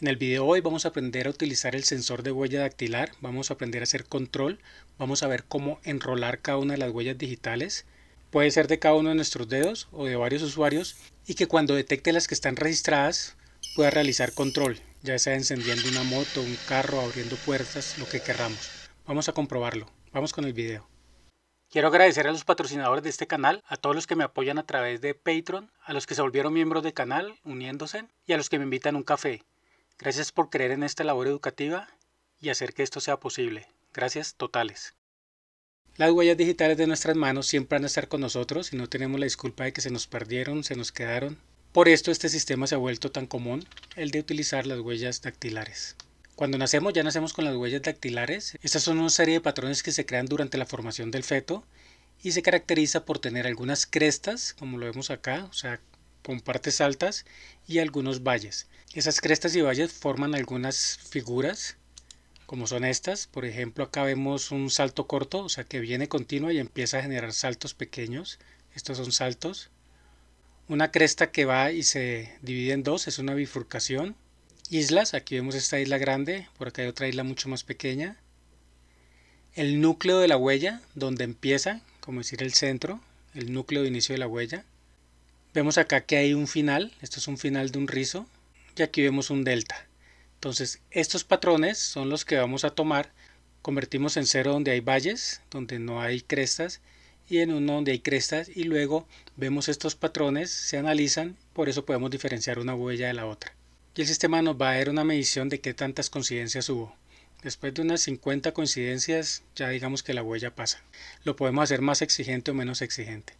En el video hoy vamos a aprender a utilizar el sensor de huella dactilar, vamos a aprender a hacer control, vamos a ver cómo enrolar cada una de las huellas digitales, puede ser de cada uno de nuestros dedos o de varios usuarios y que cuando detecte las que están registradas pueda realizar control, ya sea encendiendo una moto, un carro, abriendo puertas, lo que queramos. Vamos a comprobarlo, vamos con el video. Quiero agradecer a los patrocinadores de este canal, a todos los que me apoyan a través de Patreon, a los que se volvieron miembros del canal uniéndose y a los que me invitan a un café. Gracias por creer en esta labor educativa y hacer que esto sea posible. Gracias totales. Las huellas digitales de nuestras manos siempre van a estar con nosotros y no tenemos la disculpa de que se nos perdieron, se nos quedaron. Por esto este sistema se ha vuelto tan común, el de utilizar las huellas dactilares. Cuando nacemos ya nacemos con las huellas dactilares. Estas son una serie de patrones que se crean durante la formación del feto y se caracteriza por tener algunas crestas, como lo vemos acá, o sea, con partes altas y algunos valles. Esas crestas y valles forman algunas figuras, como son estas. Por ejemplo, acá vemos un salto corto, o sea que viene continua y empieza a generar saltos pequeños. Estos son saltos. Una cresta que va y se divide en dos, es una bifurcación. Islas, aquí vemos esta isla grande, por acá hay otra isla mucho más pequeña. El núcleo de la huella, donde empieza, como decir el centro, el núcleo de inicio de la huella. Vemos acá que hay un final, esto es un final de un rizo, y aquí vemos un delta. Entonces, estos patrones son los que vamos a tomar. Convertimos en cero donde hay valles, donde no hay crestas, y en uno donde hay crestas, y luego vemos estos patrones, se analizan, por eso podemos diferenciar una huella de la otra. Y el sistema nos va a dar una medición de qué tantas coincidencias hubo. Después de unas 50 coincidencias, ya digamos que la huella pasa. Lo podemos hacer más exigente o menos exigente.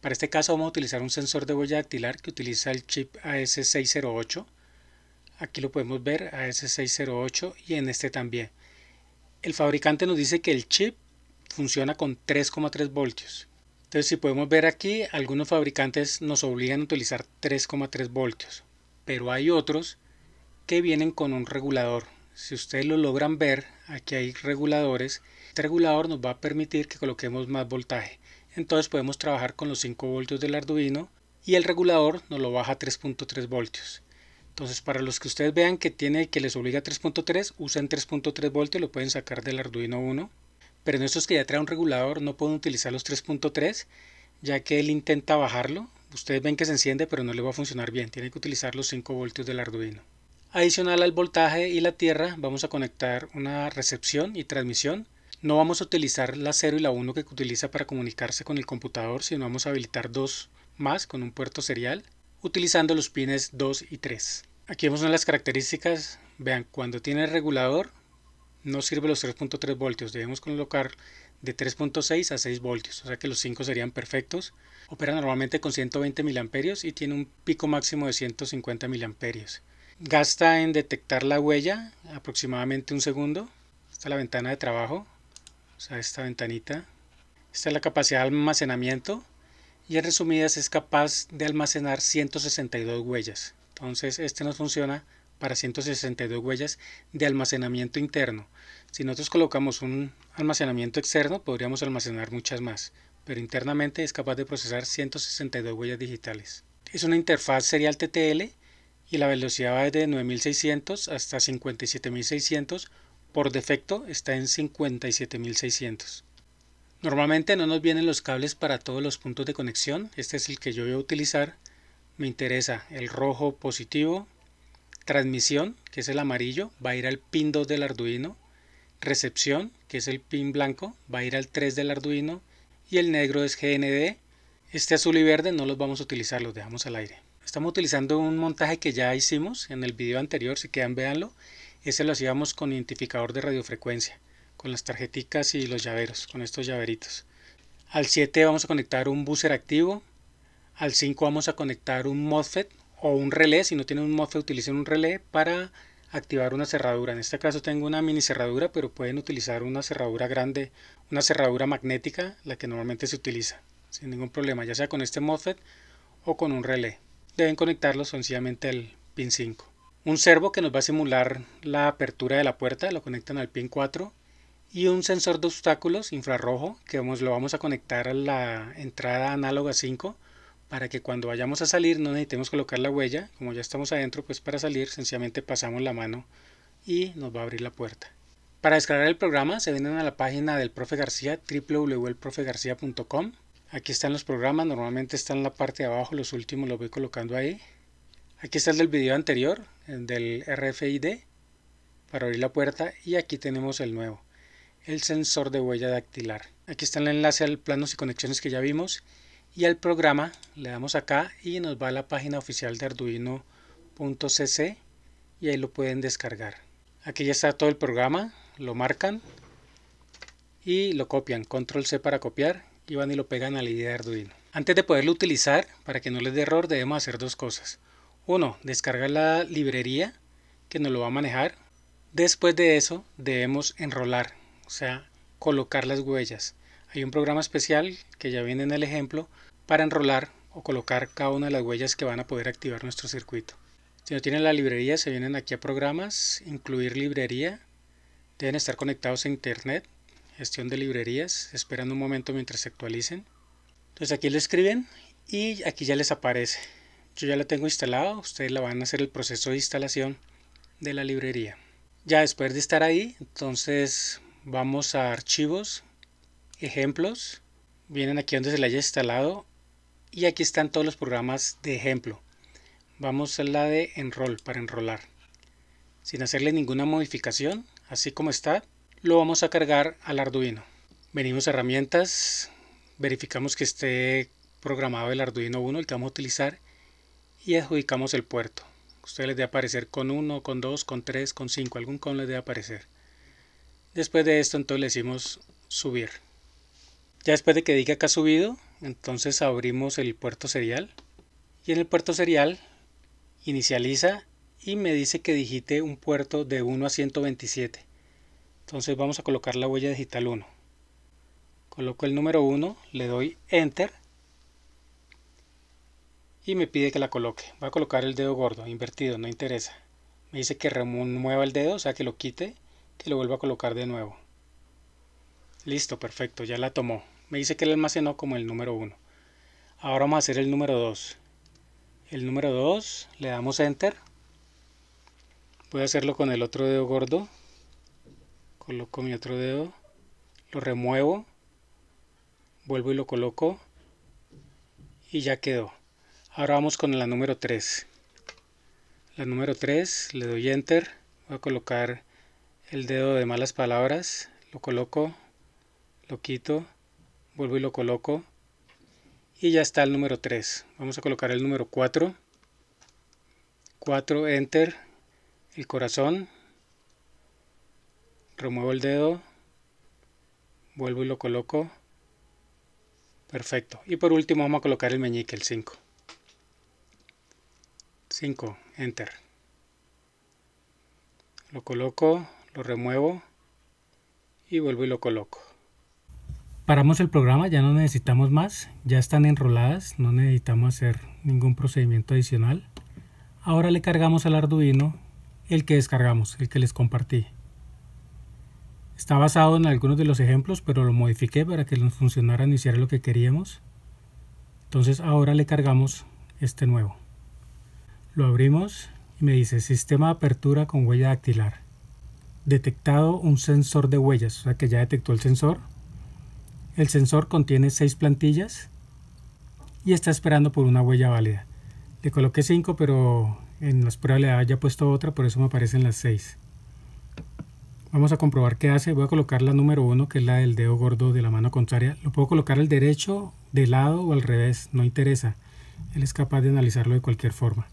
Para este caso vamos a utilizar un sensor de huella dactilar que utiliza el chip AS608. Aquí lo podemos ver, AS608 y en este también. El fabricante nos dice que el chip funciona con 3,3 voltios. Entonces si podemos ver aquí, algunos fabricantes nos obligan a utilizar 3,3 voltios, pero hay otros que vienen con un regulador. Si ustedes lo logran ver, aquí hay reguladores. Este regulador nos va a permitir que coloquemos más voltaje entonces podemos trabajar con los 5 voltios del Arduino y el regulador nos lo baja a 3.3 voltios. Entonces para los que ustedes vean que tiene que les obliga 3.3, usen 3.3 voltios, lo pueden sacar del Arduino 1. Pero en estos que ya trae un regulador no pueden utilizar los 3.3 ya que él intenta bajarlo. Ustedes ven que se enciende pero no le va a funcionar bien, tiene que utilizar los 5 voltios del Arduino. Adicional al voltaje y la tierra vamos a conectar una recepción y transmisión no vamos a utilizar la 0 y la 1 que utiliza para comunicarse con el computador, sino vamos a habilitar dos más con un puerto serial, utilizando los pines 2 y 3. Aquí vemos una las características. Vean, cuando tiene regulador, no sirve los 3.3 voltios. Debemos colocar de 3.6 a 6 voltios, o sea que los 5 serían perfectos. Opera normalmente con 120 miliamperios y tiene un pico máximo de 150 miliamperios. Gasta en detectar la huella aproximadamente un segundo. Esta la ventana de trabajo esta ventanita. Esta es la capacidad de almacenamiento y en resumidas es capaz de almacenar 162 huellas. Entonces este nos funciona para 162 huellas de almacenamiento interno. Si nosotros colocamos un almacenamiento externo podríamos almacenar muchas más, pero internamente es capaz de procesar 162 huellas digitales. Es una interfaz serial TTL y la velocidad va de 9600 hasta 57600 por defecto está en 57600. Normalmente no nos vienen los cables para todos los puntos de conexión, este es el que yo voy a utilizar. Me interesa el rojo positivo, transmisión, que es el amarillo, va a ir al pin 2 del Arduino, recepción, que es el pin blanco, va a ir al 3 del Arduino y el negro es GND. Este azul y verde no los vamos a utilizar, los dejamos al aire. Estamos utilizando un montaje que ya hicimos en el video anterior, si quedan, véanlo. Ese lo hacíamos con identificador de radiofrecuencia, con las tarjeticas y los llaveros, con estos llaveritos. Al 7 vamos a conectar un buzzer activo. Al 5 vamos a conectar un MOSFET o un relé. Si no tienen un MOSFET, utilicen un relé para activar una cerradura. En este caso tengo una mini cerradura, pero pueden utilizar una cerradura grande, una cerradura magnética, la que normalmente se utiliza, sin ningún problema, ya sea con este MOSFET o con un relé. Deben conectarlo sencillamente al pin 5 un servo que nos va a simular la apertura de la puerta, lo conectan al pin 4 y un sensor de obstáculos infrarrojo que lo vamos a conectar a la entrada análoga 5 para que cuando vayamos a salir no necesitemos colocar la huella, como ya estamos adentro, pues para salir sencillamente pasamos la mano y nos va a abrir la puerta. Para descargar el programa se vienen a la página del profe García, www.elprofegarcia.com. Aquí están los programas, normalmente están en la parte de abajo, los últimos los voy colocando ahí. Aquí está el del video anterior, el del RFID, para abrir la puerta y aquí tenemos el nuevo, el sensor de huella dactilar. Aquí está el enlace al planos y conexiones que ya vimos y al programa le damos acá y nos va a la página oficial de arduino.cc y ahí lo pueden descargar. Aquí ya está todo el programa, lo marcan y lo copian, control C para copiar y van y lo pegan a la idea de Arduino. Antes de poderlo utilizar, para que no les dé error, debemos hacer dos cosas. Uno, Descarga la librería que nos lo va a manejar. Después de eso debemos enrolar, o sea, colocar las huellas. Hay un programa especial que ya viene en el ejemplo para enrolar o colocar cada una de las huellas que van a poder activar nuestro circuito. Si no tienen la librería, se vienen aquí a programas, incluir librería. Deben estar conectados a internet, gestión de librerías. Esperan un momento mientras se actualicen. Entonces aquí lo escriben y aquí ya les aparece. Yo ya la tengo instalado. ustedes la van a hacer el proceso de instalación de la librería. Ya después de estar ahí, entonces vamos a archivos, ejemplos, vienen aquí donde se le haya instalado y aquí están todos los programas de ejemplo. Vamos a la de enroll para enrolar. Sin hacerle ninguna modificación, así como está, lo vamos a cargar al Arduino. Venimos a herramientas, verificamos que esté programado el Arduino 1, el que vamos a utilizar, y adjudicamos el puerto. ustedes les debe aparecer con 1, con 2, con 3, con 5, algún con les debe aparecer. Después de esto entonces le decimos subir. Ya después de que diga que ha subido, entonces abrimos el puerto serial y en el puerto serial inicializa y me dice que digite un puerto de 1 a 127. Entonces vamos a colocar la huella digital 1. Coloco el número 1, le doy enter y me pide que la coloque. va a colocar el dedo gordo, invertido, no interesa. Me dice que remueva el dedo, o sea que lo quite, que lo vuelva a colocar de nuevo. Listo, perfecto, ya la tomó. Me dice que la almacenó como el número 1. Ahora vamos a hacer el número 2. El número 2, le damos Enter. Voy a hacerlo con el otro dedo gordo. Coloco mi otro dedo. Lo remuevo. Vuelvo y lo coloco. Y ya quedó. Ahora vamos con la número 3. La número 3, le doy enter, voy a colocar el dedo de malas palabras, lo coloco, lo quito, vuelvo y lo coloco. Y ya está el número 3. Vamos a colocar el número 4. 4, enter, el corazón, remuevo el dedo, vuelvo y lo coloco. Perfecto. Y por último vamos a colocar el meñique, el 5. 5, enter. Lo coloco, lo remuevo y vuelvo y lo coloco. Paramos el programa, ya no necesitamos más, ya están enroladas, no necesitamos hacer ningún procedimiento adicional. Ahora le cargamos al Arduino el que descargamos, el que les compartí. Está basado en algunos de los ejemplos, pero lo modifiqué para que nos funcionara y hiciera lo que queríamos. Entonces ahora le cargamos este nuevo. Lo abrimos y me dice sistema de apertura con huella dactilar. Detectado un sensor de huellas, o sea que ya detectó el sensor. El sensor contiene seis plantillas y está esperando por una huella válida. Le coloqué 5, pero en las pruebas le había puesto otra, por eso me aparecen las 6. Vamos a comprobar qué hace. Voy a colocar la número 1, que es la del dedo gordo de la mano contraria. Lo puedo colocar al derecho, de lado o al revés, no interesa. Él es capaz de analizarlo de cualquier forma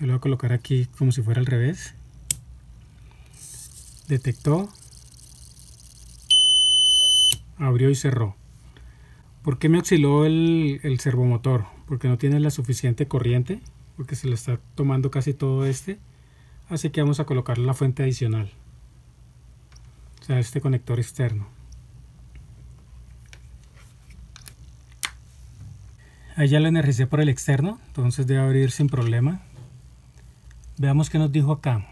lo voy a colocar aquí como si fuera al revés detectó abrió y cerró ¿por qué me osciló el, el servomotor? porque no tiene la suficiente corriente porque se lo está tomando casi todo este así que vamos a colocar la fuente adicional o sea este conector externo ahí ya lo energicé por el externo entonces debe abrir sin problema Veamos qué nos dijo acá.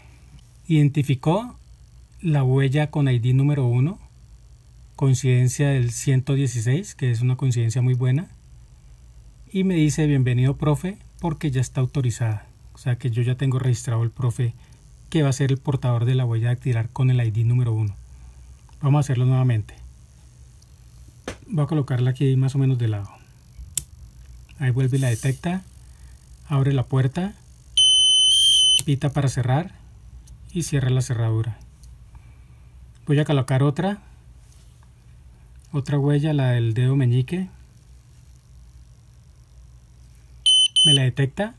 Identificó la huella con ID número 1, coincidencia del 116, que es una coincidencia muy buena. Y me dice, bienvenido profe, porque ya está autorizada. O sea que yo ya tengo registrado el profe que va a ser el portador de la huella de tirar con el ID número 1. Vamos a hacerlo nuevamente. Voy a colocarla aquí más o menos de lado. Ahí vuelve y la detecta. Abre la puerta pita para cerrar y cierra la cerradura voy a colocar otra otra huella la del dedo meñique me la detecta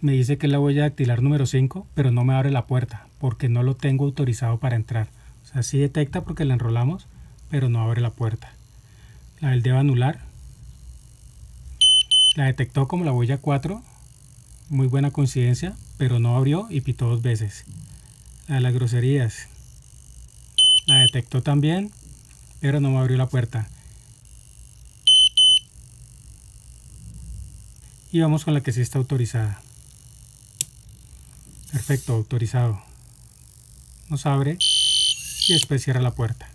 me dice que es la huella dactilar número 5 pero no me abre la puerta porque no lo tengo autorizado para entrar o sea sí detecta porque la enrolamos pero no abre la puerta la del dedo anular la detectó como la huella 4 muy buena coincidencia pero no abrió y pitó dos veces. La de las groserías. La detectó también, pero no me abrió la puerta. Y vamos con la que sí está autorizada. Perfecto, autorizado. Nos abre y después cierra la puerta.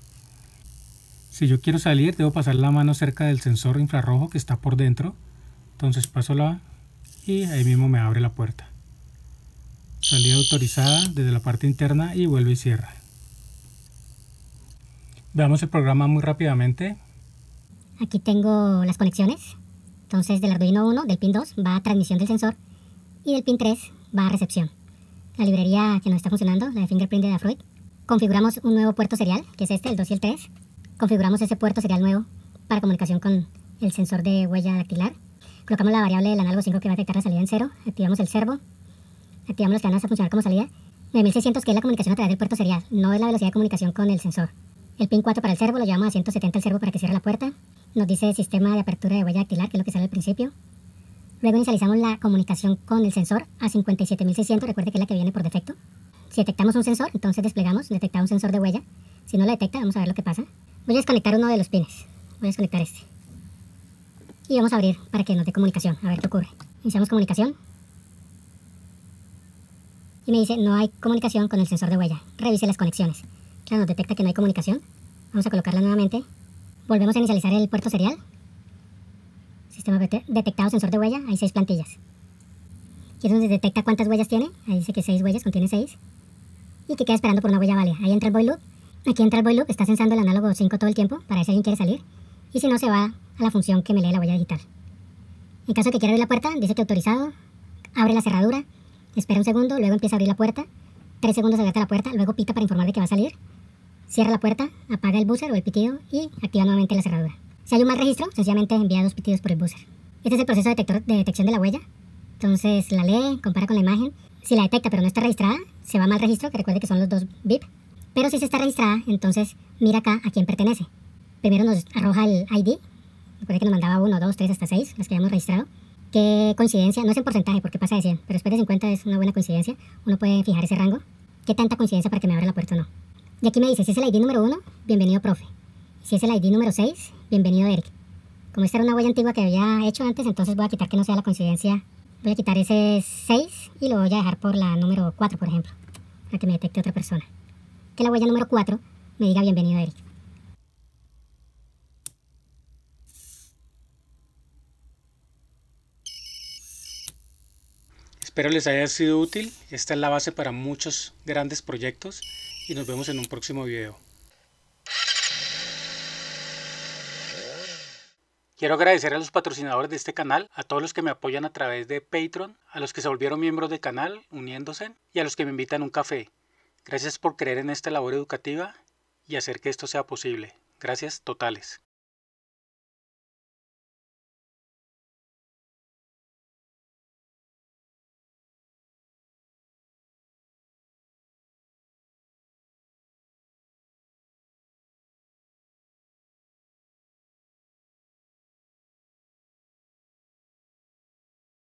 Si yo quiero salir, debo pasar la mano cerca del sensor infrarrojo que está por dentro. Entonces paso la y ahí mismo me abre la puerta salida autorizada desde la parte interna y vuelve y cierra. Veamos el programa muy rápidamente. Aquí tengo las conexiones. Entonces del Arduino 1, del pin 2 va a transmisión del sensor y del pin 3 va a recepción. La librería que nos está funcionando, la de fingerprint de Dafruit. Configuramos un nuevo puerto serial, que es este, el 2 y el 3. Configuramos ese puerto serial nuevo para comunicación con el sensor de huella dactilar. Colocamos la variable del análogo 5 que va a detectar la salida en 0. Activamos el servo activamos los que a funcionar como salida. 9600, que es la comunicación a través del puerto serial, no es la velocidad de comunicación con el sensor. El pin 4 para el servo, lo llevamos a 170 el servo para que cierre la puerta. Nos dice sistema de apertura de huella dactilar, que es lo que sale al principio. Luego inicializamos la comunicación con el sensor a 57600, recuerde que es la que viene por defecto. Si detectamos un sensor, entonces desplegamos, detectamos un sensor de huella. Si no la detecta, vamos a ver lo que pasa. Voy a desconectar uno de los pines. Voy a desconectar este. Y vamos a abrir para que nos dé comunicación, a ver qué ocurre. Iniciamos comunicación y me dice no hay comunicación con el sensor de huella. Revise las conexiones. Claro, nos detecta que no hay comunicación. Vamos a colocarla nuevamente. Volvemos a inicializar el puerto serial. Sistema detectado sensor de huella. Hay seis plantillas. y es donde detecta cuántas huellas tiene. Ahí dice que seis huellas, contiene seis. Y que queda esperando por una huella válida. Ahí entra el void loop. Aquí entra el void loop. Está sensando el análogo 5 todo el tiempo para ver si alguien quiere salir. Y si no, se va a la función que me lee la huella digital. En caso que quiera abrir la puerta, dice que autorizado. Abre la cerradura espera un segundo, luego empieza a abrir la puerta, tres segundos abierta la puerta, luego pita para informar de que va a salir, cierra la puerta, apaga el buzzer o el pitido y activa nuevamente la cerradura. Si hay un mal registro, sencillamente envía dos pitidos por el buzzer. Este es el proceso de, detector, de detección de la huella. Entonces la lee, compara con la imagen. Si la detecta pero no está registrada, se va mal registro, que recuerde que son los dos BIP. Pero si se está registrada, entonces mira acá a quién pertenece. Primero nos arroja el ID, recuerde que nos mandaba 1, 2, 3 hasta 6, las que habíamos registrado qué coincidencia, no es en porcentaje porque pasa de 100, pero después de 50 es una buena coincidencia, uno puede fijar ese rango, qué tanta coincidencia para que me abra la puerta o no. Y aquí me dice, si es el ID número 1, bienvenido profe. Si es el ID número 6, bienvenido Eric. Como esta era una huella antigua que había hecho antes, entonces voy a quitar que no sea la coincidencia. Voy a quitar ese 6 y lo voy a dejar por la número 4, por ejemplo, para que me detecte otra persona. Que la huella número 4 me diga bienvenido Eric. Espero les haya sido útil. Esta es la base para muchos grandes proyectos y nos vemos en un próximo video. Quiero agradecer a los patrocinadores de este canal, a todos los que me apoyan a través de Patreon, a los que se volvieron miembros del canal uniéndose y a los que me invitan un café. Gracias por creer en esta labor educativa y hacer que esto sea posible. Gracias totales.